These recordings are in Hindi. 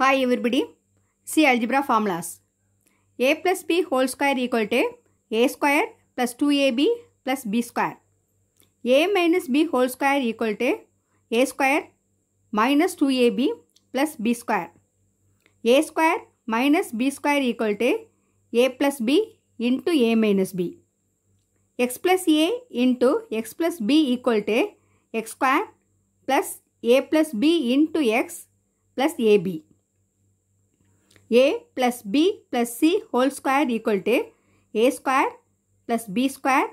high everybody see algebra formula A plus B whole square equal to A square plus two A B plus B square A minus B whole square equal to A square minus two A B plus B square A square B square equal to A plus B into A minus B X plus A into X plus B equal to X square plus A plus B into X plus A B A plus B plus C whole square equal to A square plus B square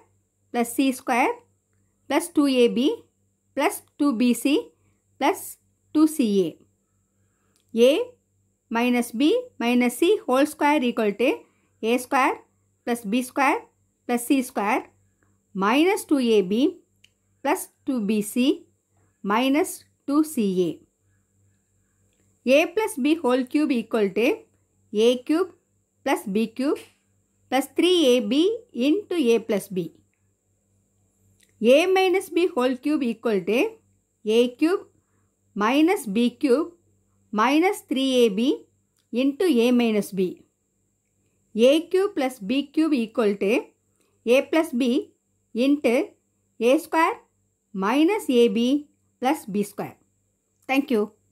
plus C square plus two A B plus two B C plus two C A A minus B minus C whole square equal to A square plus B square plus C square minus two A B plus two B C minus two C A A plus B whole cube equal to A cube plus B cube plus three A B into A plus B A minus B whole cube equal to A cube minus B cube minus three A B into A minus B A cube plus B cube equal to A plus B into A square minus A B plus B square thank you